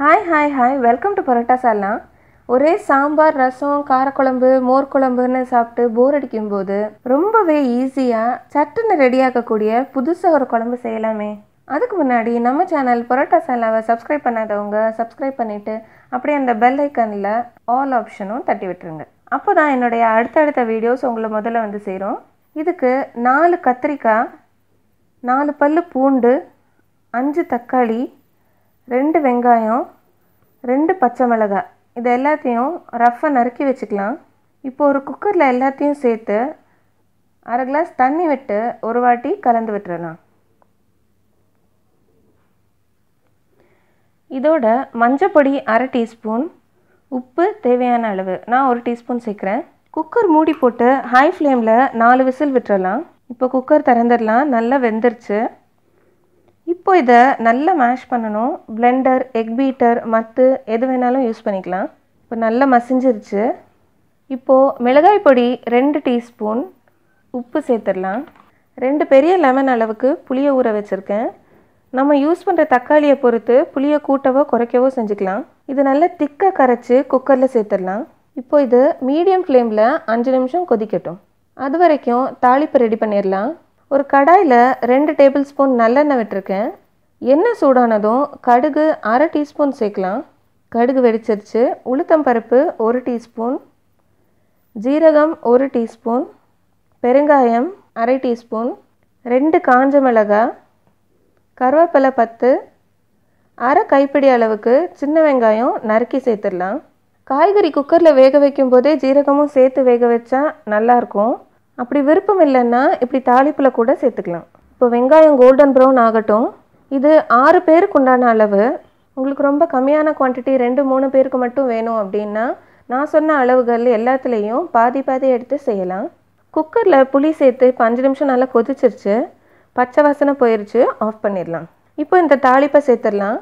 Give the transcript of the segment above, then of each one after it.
hi hi hi welcome to parotta சாலாம் ஒரே சாம்பார் ரசம் காரக்குழம்பு மோர் குழம்புன்னு சாப்பிட்டு போர் அடிக்கும்போது ரொம்பவே ஈஸியாக சட்டுன்னு ரெடியாக்கக்கூடிய புதுசாக ஒரு குழம்பு செய்யலாமே அதுக்கு முன்னாடி நம்ம சேனல் பரோட்டா சாலாவை சப்ஸ்கிரைப் பண்ணாதவங்க சப்ஸ்கிரைப் பண்ணிவிட்டு அப்படியே அந்த பெல் ஐக்கனில் ஆல் ஆப்ஷனும் தட்டி விட்டுருங்க அப்போ தான் என்னுடைய அடுத்தடுத்த வீடியோஸ் உங்களை முதல்ல வந்து சேரும் இதுக்கு நாலு கத்திரிக்காய் நாலு பல் பூண்டு அஞ்சு தக்காளி ரெண்டு வெங்காயம் ரெண்டு பச்சை மிளகாய் இது எல்லாத்தையும் ரஃப்பாக நறுக்கி வச்சுக்கலாம் இப்போ ஒரு குக்கரில் எல்லாத்தையும் சேர்த்து அரை கிளாஸ் தண்ணி விட்டு ஒரு வாட்டி கலந்து விட்டுறலாம் இதோட மஞ்சப்பொடி அரை டீஸ்பூன் உப்பு தேவையான அளவு நான் ஒரு டீஸ்பூன் சேர்க்குறேன் குக்கர் மூடி போட்டு ஹை ஃப்ளேமில் நாலு விசில் விட்டுறலாம் இப்போ குக்கர் திறந்துடலாம் நல்லா வெந்துருச்சு இப்போ இதை நல்லா மேஷ் பண்ணணும் பிளெண்டர் எக் பீட்டர் மத்து எது வேணாலும் யூஸ் பண்ணிக்கலாம் இப்போ நல்லா மசிஞ்சிருச்சு இப்போது மிளகாய் பொடி ரெண்டு டீஸ்பூன் உப்பு சேர்த்துடலாம் ரெண்டு பெரிய லெமன் அளவுக்கு புளியை ஊற வச்சுருக்கேன் நம்ம யூஸ் பண்ணுற தக்காளியை பொறுத்து புளியை கூட்டவோ குறைக்கவோ செஞ்சுக்கலாம் இது நல்லா திக்காக கரைச்சி குக்கரில் சேர்த்துடலாம் இப்போ இது மீடியம் ஃப்ளேமில் அஞ்சு நிமிஷம் கொதிக்கட்டும் அது வரைக்கும் தாளிப்பு ரெடி பண்ணிடலாம் ஒரு கடாயில் ரெண்டு டேபிள் ஸ்பூன் நல்லெண்ணெய் விட்டுருக்கேன் எண்ணெய் சூடானதும் கடுகு அரை டீஸ்பூன் சேர்க்கலாம் கடுகு வெடிச்சிருச்சு உளுத்தம்பருப்பு ஒரு டீஸ்பூன் ஜீரகம் ஒரு டீஸ்பூன் பெருங்காயம் அரை டீஸ்பூன் ரெண்டு காஞ்ச மிளகாய் கருவேப்பிலை பத்து அரை கைப்பிடி அளவுக்கு சின்ன வெங்காயம் நறுக்கி சேர்த்துடலாம் காய்கறி குக்கரில் வேக வைக்கும்போதே ஜீரகமும் சேர்த்து வேக வச்சா நல்லாயிருக்கும் அப்படி விருப்பம் இல்லைன்னா இப்படி தாளிப்பில் கூட சேர்த்துக்கலாம் இப்போ வெங்காயம் கோல்டன் ப்ரௌன் ஆகட்டும் இது ஆறு பேருக்கு உண்டான அளவு உங்களுக்கு ரொம்ப கம்மியான குவான்டிட்டி ரெண்டு மூணு பேருக்கு மட்டும் வேணும் அப்படின்னா நான் சொன்ன அளவுகள் எல்லாத்துலேயும் பாதி பாதி எடுத்து செய்யலாம் குக்கரில் புளி சேர்த்து இப்போ அஞ்சு நிமிஷம் நல்லா கொதிச்சிருச்சு பச்சை வாசனை போயிடுச்சு ஆஃப் பண்ணிடலாம் இப்போ இந்த தாளிப்பை சேர்த்துடலாம்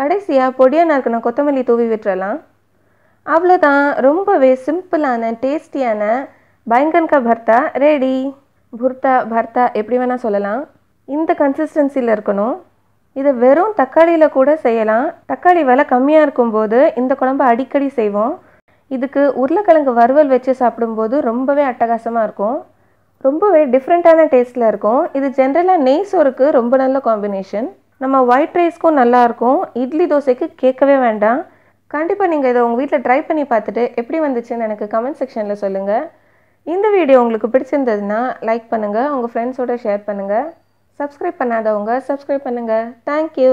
கடைசியாக பொடியாக இருக்கணும் கொத்தமல்லி தூவி விட்டுறலாம் அவ்வளோதான் ரொம்பவே சிம்பிளான டேஸ்டியான பயங்கன்கா பர்த்தா ரெடி புர்த்தா பர்த்தா எப்படி வேணால் சொல்லலாம் இந்த கன்சிஸ்டன்சியில் இருக்கணும் இதை வெறும் தக்காளியில் கூட செய்யலாம் தக்காளி விலை கம்மியாக இருக்கும்போது இந்த குழம்பு அடிக்கடி செய்வோம் இதுக்கு உருளைக்கிழங்கு வறுவல் வச்சு சாப்பிடும்போது ரொம்பவே அட்டகாசமாக இருக்கும் ரொம்பவே டிஃப்ரெண்ட்டான டேஸ்ட்டில் இருக்கும் இது ஜென்ரலாக நெய் சோறுக்கு ரொம்ப நல்ல காம்பினேஷன் நம்ம ஒயிட் ரைஸ்க்கும் நல்லாயிருக்கும் இட்லி தோசைக்கு கேட்கவே வேண்டாம் கண்டிப்பாக நீங்கள் இதை உங்கள் வீட்டில் ட்ரை பண்ணி பார்த்துட்டு எப்படி வந்துச்சுன்னு எனக்கு கமெண்ட் செக்ஷனில் சொல்லுங்கள் இந்த வீடியோ உங்களுக்கு பிடிச்சிருந்ததுன்னா லைக் பண்ணுங்கள் உங்கள் ஃப்ரெண்ட்ஸோடு ஷேர் பண்ணுங்கள் சப்ஸ்கிரைப் பண்ணாதவங்க சப்ஸ்கிரைப் பண்ணுங்கள் தேங்க்யூ